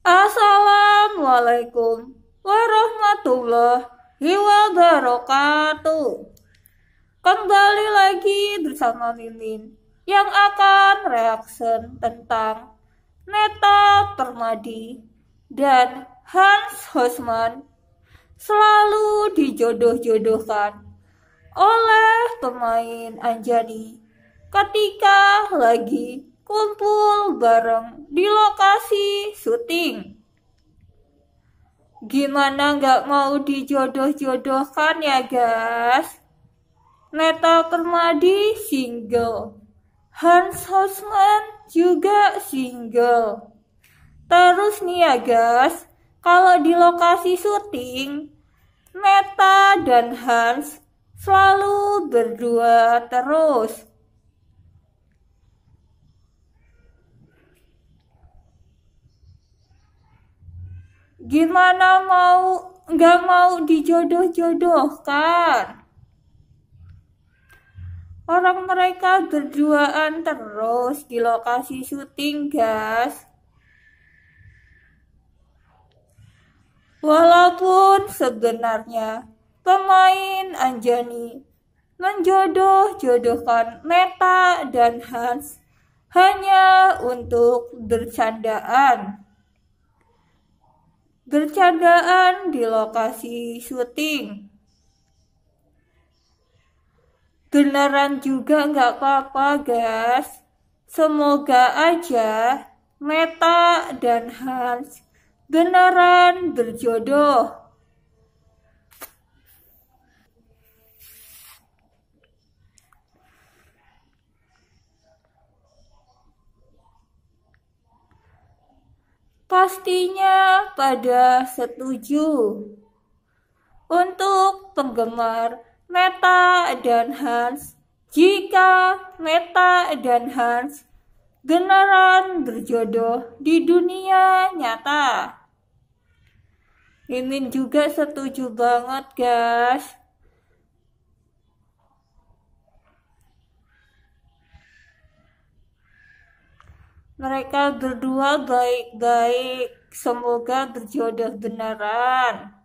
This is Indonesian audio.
Assalamualaikum warahmatullahi wabarakatuh. Kembali lagi bersama Mimin yang akan reaction tentang Neta Permadi dan Hans Hosman selalu dijodoh-jodohkan oleh pemain Anjani ketika lagi kumpul bareng di lokasi penting. Gimana nggak mau dijodoh-jodohkan ya guys? Neta Kermadi single. Hans Hosman juga single. Terus nih ya guys, kalau di lokasi syuting, Neta dan Hans selalu berdua terus. Gimana mau nggak mau dijodoh-jodohkan? Orang mereka berduaan terus di lokasi syuting, gas Walaupun sebenarnya pemain Anjani menjodoh-jodohkan Meta dan Hans hanya untuk bercandaan bercandaan di lokasi syuting. Beneran juga nggak apa-apa guys. Semoga aja Meta dan Hans beneran berjodoh. pastinya pada setuju. Untuk penggemar Meta dan Hans, jika Meta dan Hans generan berjodoh di dunia nyata. Mimin juga setuju banget guys Mereka berdua baik-baik. Semoga berjodoh beneran.